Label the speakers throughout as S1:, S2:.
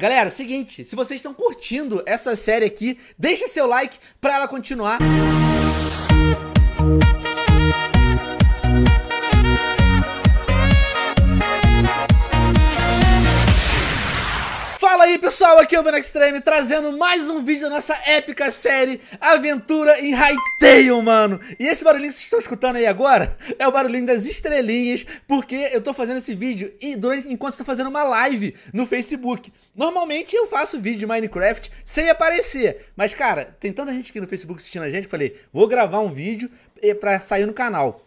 S1: Galera, seguinte, se vocês estão curtindo essa série aqui, deixa seu like para ela continuar. pessoal, aqui é o Ben Extreme trazendo mais um vídeo da nossa épica série Aventura em Hytale, mano. E esse barulhinho que vocês estão escutando aí agora é o barulhinho das estrelinhas, porque eu tô fazendo esse vídeo e durante enquanto eu tô fazendo uma live no Facebook. Normalmente eu faço vídeo de Minecraft sem aparecer, mas cara, tem tanta gente aqui no Facebook assistindo a gente, falei, vou gravar um vídeo eh, pra sair no canal.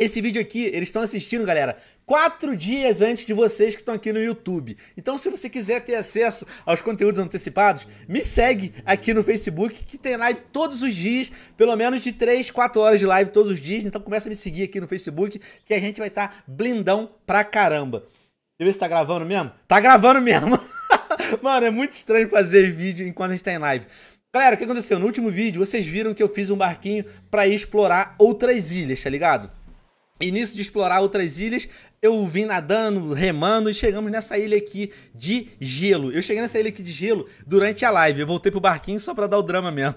S1: Esse vídeo aqui, eles estão assistindo, galera, quatro dias antes de vocês que estão aqui no YouTube. Então, se você quiser ter acesso aos conteúdos antecipados, me segue aqui no Facebook, que tem live todos os dias, pelo menos de três, quatro horas de live todos os dias. Então, começa a me seguir aqui no Facebook, que a gente vai estar tá blindão pra caramba. Deixa eu ver se tá gravando mesmo. Tá gravando mesmo. Mano, é muito estranho fazer vídeo enquanto a gente tá em live. Galera, o que aconteceu? No último vídeo, vocês viram que eu fiz um barquinho para explorar outras ilhas, tá ligado? Início de explorar outras ilhas, eu vim nadando, remando e chegamos nessa ilha aqui de gelo. Eu cheguei nessa ilha aqui de gelo durante a live. Eu voltei pro barquinho só pra dar o drama mesmo.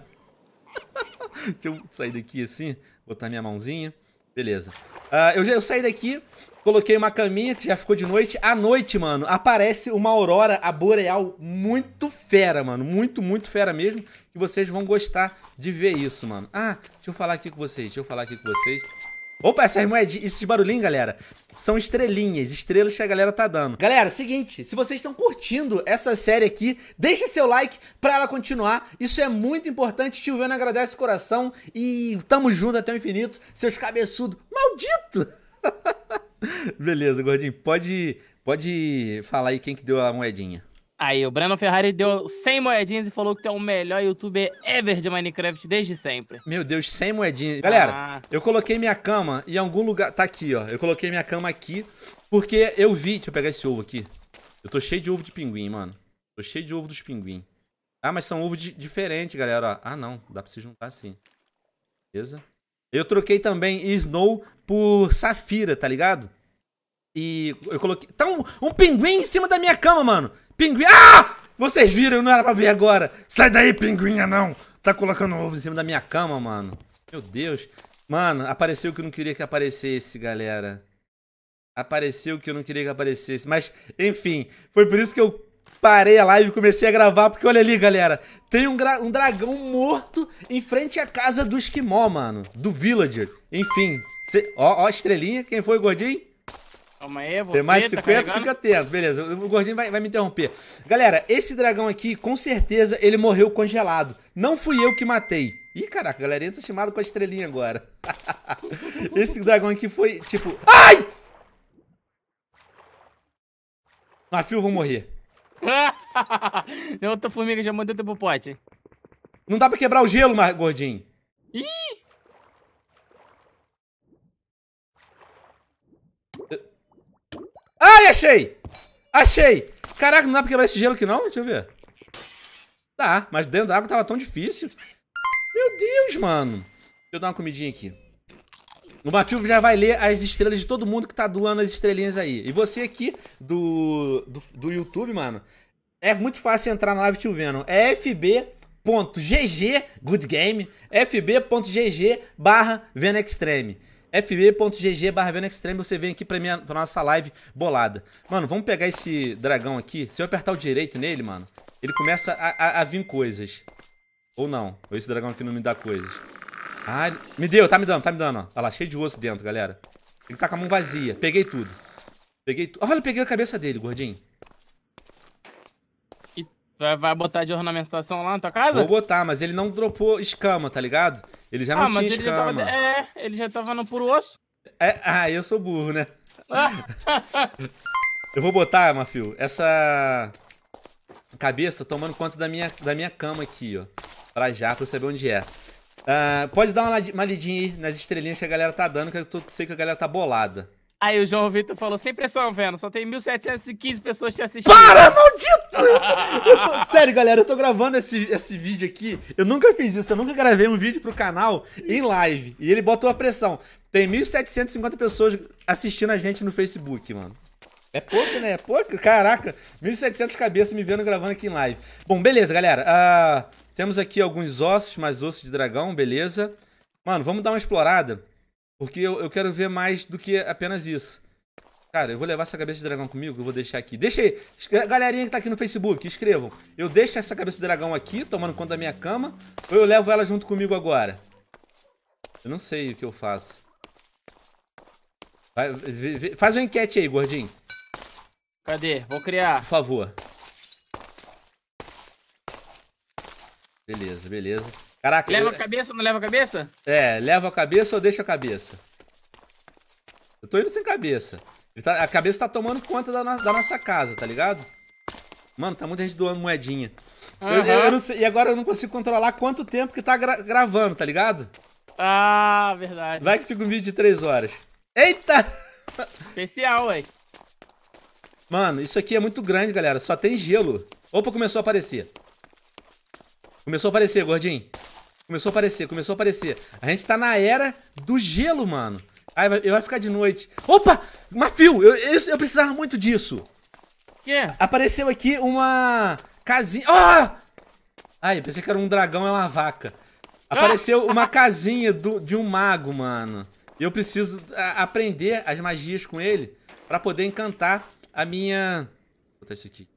S1: Deixa eu sair daqui assim, botar minha mãozinha. Beleza. Uh, eu, já, eu saí daqui, coloquei uma caminha que já ficou de noite. À noite, mano, aparece uma aurora a boreal muito fera, mano. Muito, muito fera mesmo. E vocês vão gostar de ver isso, mano. Ah, deixa eu falar aqui com vocês. Deixa eu falar aqui com vocês. Opa, essas moedinhas, é esses barulhinhos, galera, são estrelinhas, estrelas que a galera tá dando. Galera, é seguinte, se vocês estão curtindo essa série aqui, deixa seu like pra ela continuar. Isso é muito importante. Tio Vendo agradece o coração e tamo junto até o infinito. Seus cabeçudos, maldito! Beleza, gordinho, pode, pode falar aí quem que deu a moedinha. Aí, o Breno Ferrari deu 100 moedinhas e falou que tu é o melhor youtuber ever de Minecraft desde sempre. Meu Deus, 100 moedinhas. Galera, ah. eu coloquei minha cama em algum lugar... Tá aqui, ó. Eu coloquei minha cama aqui porque eu vi... Deixa eu pegar esse ovo aqui. Eu tô cheio de ovo de pinguim, mano. Tô cheio de ovo dos pinguim. Ah, mas são ovos diferentes, galera. Ó. Ah, não. Dá pra se juntar assim. Beleza? Eu troquei também Snow por Safira, tá ligado? E eu coloquei... Tá um, um pinguim em cima da minha cama, mano. Pinguim. Ah! Vocês viram, não era pra ver agora. Sai daí, pinguinha, não. Tá colocando ovo em cima da minha cama, mano. Meu Deus. Mano, apareceu o que eu não queria que aparecesse, galera. Apareceu o que eu não queria que aparecesse. Mas, enfim, foi por isso que eu parei a live e comecei a gravar. Porque olha ali, galera. Tem um, um dragão morto em frente à casa do Esquimó, mano. Do Villager. Enfim. Cê... Ó, ó, estrelinha. Quem foi, gordinho? Calma aí, vou Tem mais 50, tá fica atento. Beleza, o gordinho vai, vai, me interromper. Galera, esse dragão aqui, com certeza, ele morreu congelado. Não fui eu que matei. Ih, caraca, a galerinha tá chamado com a estrelinha agora. esse dragão aqui foi, tipo... Ai! Na fio eu vou morrer. Outra formiga já mandou pro pote. Não dá pra quebrar o gelo, mas, gordinho. Ih! achei! Achei! Caraca, não dá pra quebrar esse gelo aqui não? Deixa eu ver. Tá, mas dentro da água tava tão difícil. Meu Deus, mano. Deixa eu dar uma comidinha aqui. O Mafio já vai ler as estrelas de todo mundo que tá doando as estrelinhas aí. E você aqui do, do, do YouTube, mano, é muito fácil entrar na live te vendo. É FB .gg, good game, fb.gg barra Venextreme fb.gg barra você vem aqui pra, minha, pra nossa live bolada. Mano, vamos pegar esse dragão aqui. Se eu apertar o direito nele, mano, ele começa a, a, a vir coisas. Ou não. Ou esse dragão aqui não me dá coisas. Ah, me deu, tá me dando, tá me dando, ó. Olha tá lá, cheio de osso dentro, galera. Ele tá com a mão vazia. Peguei tudo. Peguei tudo. Olha, eu peguei a cabeça dele, gordinho. E vai botar de ornamentação lá na tua casa? Vou botar, mas ele não dropou escama, tá ligado? Ele já ah, não ah, tinha mas escama. Ele já tava, é, ele já tava no puro osso. É, ah, eu sou burro, né? eu vou botar, Mafio, essa cabeça tomando conta da minha, da minha cama aqui, ó. Pra já, pra eu saber onde é. Uh, pode dar uma, uma lidinha aí nas estrelinhas que a galera tá dando, que eu tô, sei que a galera tá bolada. Aí o João Vitor falou, sem pressão, é vendo, só tem 1.715 pessoas te assistindo. Para, maldito! Eu tô... Sério, galera, eu tô gravando esse, esse vídeo aqui, eu nunca fiz isso, eu nunca gravei um vídeo pro canal em live, e ele botou a pressão. Tem 1.750 pessoas assistindo a gente no Facebook, mano. É pouco, né? É pouco? Caraca, 1.700 cabeças me vendo gravando aqui em live. Bom, beleza, galera. Uh, temos aqui alguns ossos, mais ossos de dragão, beleza. Mano, vamos dar uma explorada porque eu, eu quero ver mais do que apenas isso. Cara, eu vou levar essa cabeça de dragão comigo, eu vou deixar aqui. Deixa aí, eh, galerinha que tá aqui no Facebook, escrevam. Eu deixo essa cabeça de dragão aqui, tomando conta da minha cama, ou eu levo ela junto comigo agora? Eu não sei o que eu faço. Vai, vê, vê, faz uma enquete aí, gordinho. Cadê? Vou criar. Por favor. Beleza, beleza. Caraca. Leva eu... a cabeça ou não leva a cabeça? É, leva a cabeça ou deixa a cabeça? Eu tô indo sem cabeça. Tá... a cabeça tá tomando conta da, da, nossa casa, tá ligado? Mano, tá muita gente doando moedinha. Uhum. Eu, eu, sei... e agora eu não consigo controlar quanto tempo que tá gra... gravando, tá ligado? Ah, verdade. Vai que fica um vídeo de 3 horas. Eita! Especial, ué. Mano, isso aqui é muito grande, galera. Só tem gelo. Opa, começou a aparecer. Começou a aparecer, gordinho. Começou a aparecer, começou a aparecer. A gente tá na era do gelo, mano. Ai, vai ficar de noite. Opa! Mafio, eu, eu, eu precisava muito disso. O Que? Apareceu aqui uma casinha. Ah! Ai, pensei que era um dragão, é uma vaca. Apareceu ah! uma casinha do, de um mago, mano. Eu preciso a, aprender as magias com ele pra poder encantar a minha... Vou botar isso aqui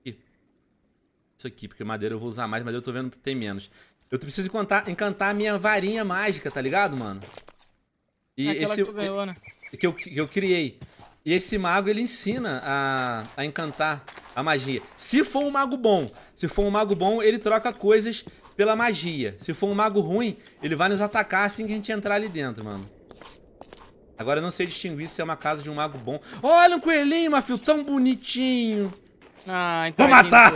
S1: isso aqui, porque madeira eu vou usar mais, madeira eu tô vendo que tem menos. Eu preciso encantar, encantar a minha varinha mágica, tá ligado, mano? E é esse, que tu ganhou, né? Que eu, que eu criei. E esse mago, ele ensina a, a encantar a magia. Se for um mago bom, se for um mago bom, ele troca coisas pela magia. Se for um mago ruim, ele vai nos atacar assim que a gente entrar ali dentro, mano. Agora eu não sei distinguir se é uma casa de um mago bom. Olha um coelhinho, Mafio, tão bonitinho. Ai, ah, então Vou é matar!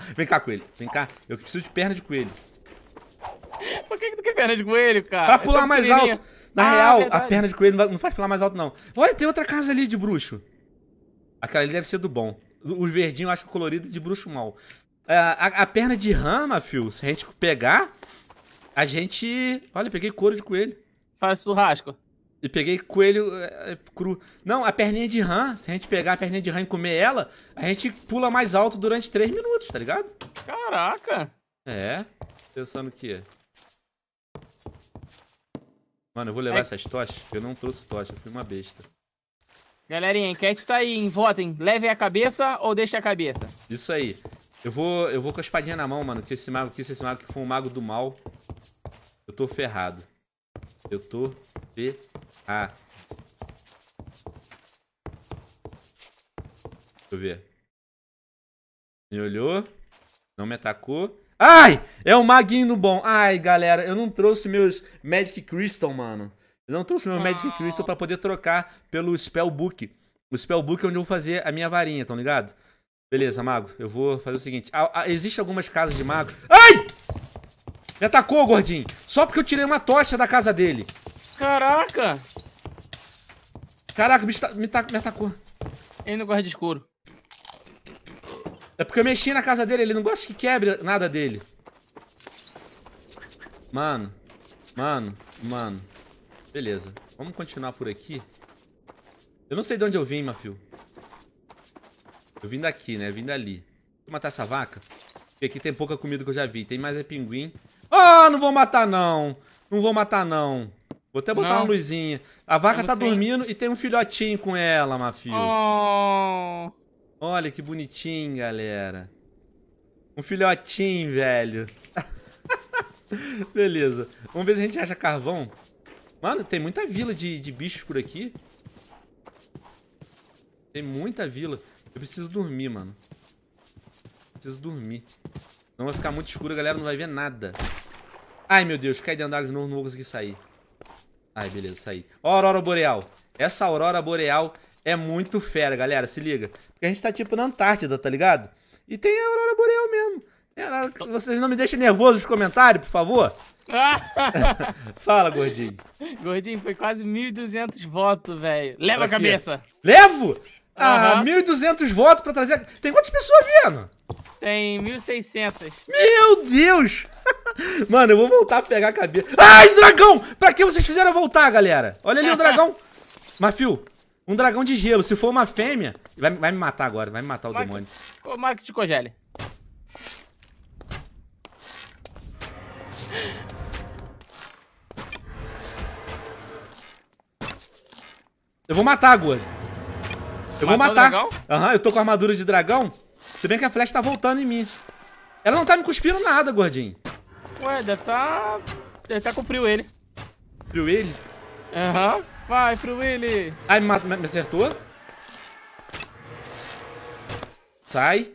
S1: vem cá, coelho. Vem cá. Eu preciso de perna de coelho. Por que, que tu quer perna de coelho, cara? Pra é pular mais alto. Na ah, real, verdade. a perna de coelho não faz pular mais alto, não. Olha, tem outra casa ali de bruxo. Aquela ali deve ser do bom. Os verdinhos eu acho colorido é de bruxo mal. A, a, a, perna de rama, fio, se a gente pegar, a gente... Olha, peguei couro de coelho. Faz churrasco. E peguei coelho é, é, cru. Não, a perninha de rã, se a gente pegar a perninha de rã e comer ela, a gente pula mais alto durante 3 minutos, tá ligado? Caraca! É, pensando que... Mano, eu vou levar é. essas tochas, eu não trouxe tocha, fui uma besta. Galerinha, enquete tá aí, Votem. Levem a cabeça ou deixem a cabeça. Isso aí. Eu vou, eu vou com a espadinha na mão, mano, que esse mago que se esse mago que for um mago do mal, eu tô ferrado. Eu tô ferrado. Deixa eu ver. Me olhou. Não me atacou. Ai! É o um maguinho bom. Ai, galera, eu não trouxe meus Magic Crystal, mano. Eu não trouxe meu Magic Crystal pra poder trocar pelo Spellbook. O Spellbook é onde eu vou fazer a minha varinha, tá ligado? Beleza, mago. Eu vou fazer o seguinte. Ah, ah, Existem algumas casas de mago. Ai! Me atacou, gordinho. Só porque eu tirei uma tocha da casa dele. Caraca! Caraca, o bicho tá- me, me atacou. Ele não gosta de escuro. É porque eu mexi na casa dele, ele não gosta que quebre nada dele. Mano, mano, mano. Beleza, vamos continuar por aqui. Eu não sei de onde eu vim, Mafio. Eu vim daqui, né? vim dali. Vou matar essa vaca. Porque aqui tem pouca comida que eu já vi. Tem mais é pinguim. Ah, não vou matar não. Não vou matar não. Vou até botar não. uma luzinha. A vaca é tá dormindo e tem um filhotinho com ela, Mafio. Oh. Olha que bonitinho, galera. Um filhotinho, velho. Beleza. Vamos ver se a gente acha carvão. Mano, tem muita vila de, de bichos por aqui. Tem muita vila. Eu preciso dormir, mano. Preciso dormir. Não vai ficar muito escuro, a galera não vai ver nada. Ai, meu Deus, cai dentro água de novo, não vou conseguir sair. Ai, beleza, saí. Ó, aurora boreal. Essa aurora boreal é muito fera, galera, se liga. Porque a gente tá tipo na Antártida, tá ligado? E tem a aurora boreal mesmo. É, vocês não me deixem nervoso nos comentários, por favor. Fala, gordinho. Gordinho, foi quase 1.200 votos, velho. Leva a cabeça. Levo? Ah, uhum. 1.200 votos pra trazer. Tem quantas pessoas vendo? Tem 1.600. Meu Deus! Mano, eu vou voltar a pegar a cabeça. Ai, dragão! Pra que vocês fizeram voltar, galera? Olha ali o dragão. Mafio, um dragão de gelo. Se for uma fêmea. Vai, vai me matar agora, vai me matar o Marque, demônio. Marque te congele. Eu vou matar, agora. Eu vou matar. Aham, uhum, eu tô com a armadura de dragão. Se bem que a flecha tá voltando em mim. Ela não tá me cuspindo nada, gordinho. Ué, deve tá... Deve tá com frio ele. Frio ele? Aham. Uhum. Vai, frio ele. Ai, me, mata, me acertou? Sai.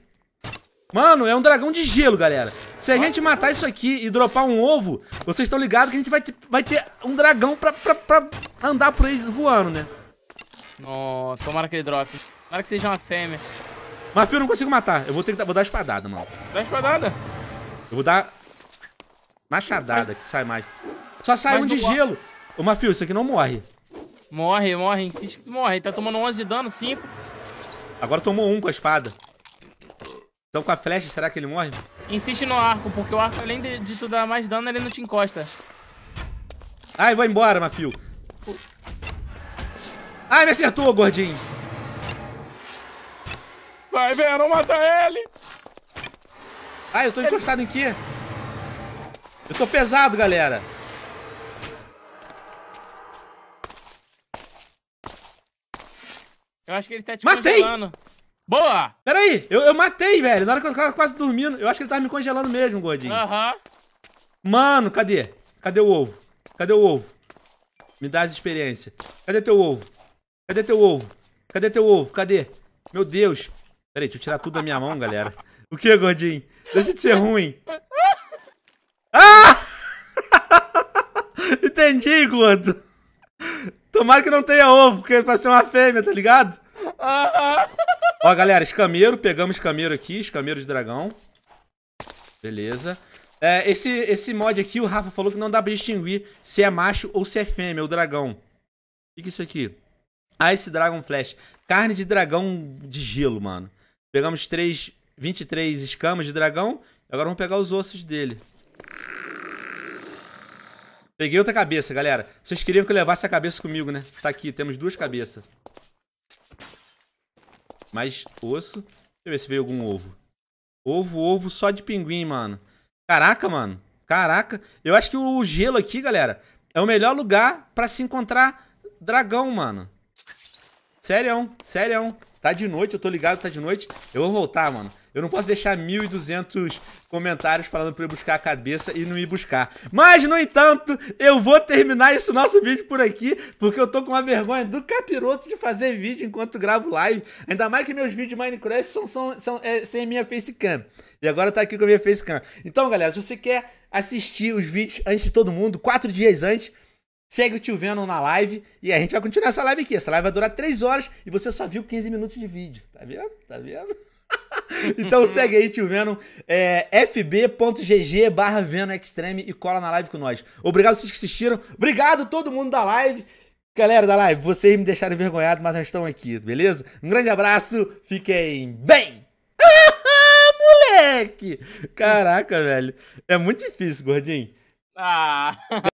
S1: Mano, é um dragão de gelo, galera. Se a gente matar isso aqui e dropar um ovo, vocês estão ligados que a gente vai ter, vai ter um dragão pra, pra, pra andar por eles voando, né? Nossa, tomara que ele drop. Tomara que seja uma fêmea. Mas, filho, eu não consigo matar. Eu vou ter que dar, vou dar espadada, mano. Dá espadada? Eu vou dar machadada, que sai mais. Só sai Mas um de morre. gelo. Ô, Mafio, isso aqui não morre. Morre, morre. Insiste que morre. Ele tá tomando 11 de dano, 5. Agora tomou um com a espada. Então com a flecha, será que ele morre? Insiste no arco, porque o arco, além de, de tu dar mais dano, ele não te encosta. Ai, ah, vou embora, Mafio. Ai, me acertou, gordinho. Vai, Venom, mata ele! Ai, eu tô ele... encostado em quê? Eu tô pesado, galera. Eu acho que ele tá te matei. congelando. Boa! Peraí, eu, eu matei, velho. Na hora que eu tava quase dormindo, eu acho que ele tava me congelando mesmo, gordinho. Aham. Mano, cadê? Cadê o ovo? Cadê o ovo? Me dá as experiências. Cadê teu ovo? Cadê teu ovo? Cadê teu ovo? Cadê? Meu Deus. Peraí, deixa eu tirar tudo da minha mão, galera. O que, gordinho? Deixa de ser ruim. Ah! Entendi, gordo. Tomara que não tenha ovo, porque vai ser uma fêmea, tá ligado? Ó, galera, escameiro. Pegamos escameiro aqui, escameiro de dragão. Beleza. É, esse, esse mod aqui, o Rafa falou que não dá pra distinguir se é macho ou se é fêmea, o dragão. O que, que é isso aqui? Ice ah, Dragon Flash. Carne de dragão de gelo, mano. Pegamos 3, 23 escamas de dragão. Agora vamos pegar os ossos dele. Peguei outra cabeça, galera. Vocês queriam que eu levasse a cabeça comigo, né? Tá aqui, temos duas cabeças. Mais osso. Deixa eu ver se veio algum ovo. Ovo, ovo só de pinguim, mano. Caraca, mano. Caraca. Eu acho que o gelo aqui, galera, é o melhor lugar pra se encontrar dragão, mano. Sério, sério. Tá de noite, eu tô ligado, tá de noite. Eu vou voltar, mano. Eu não posso deixar 1.200 comentários falando pra eu buscar a cabeça e não ir buscar. Mas, no entanto, eu vou terminar esse nosso vídeo por aqui, porque eu tô com uma vergonha do capiroto de fazer vídeo enquanto gravo live. Ainda mais que meus vídeos de Minecraft são, são, são é, sem minha facecam. E agora tá aqui com a minha facecam. Então, galera, se você quer assistir os vídeos antes de todo mundo, quatro dias antes, Segue o tio Venom na live e a gente vai continuar essa live aqui. Essa live vai durar 3 horas e você só viu 15 minutos de vídeo. Tá vendo? Tá vendo? então segue aí, tio Venom, é, fb.gg barra Extreme e cola na live com nós. Obrigado vocês que assistiram, obrigado todo mundo da live. Galera da live, vocês me deixaram envergonhado, mas nós estamos aqui, beleza? Um grande abraço, fiquem bem! Ah, moleque! Caraca, velho, é muito difícil, gordinho. Ah...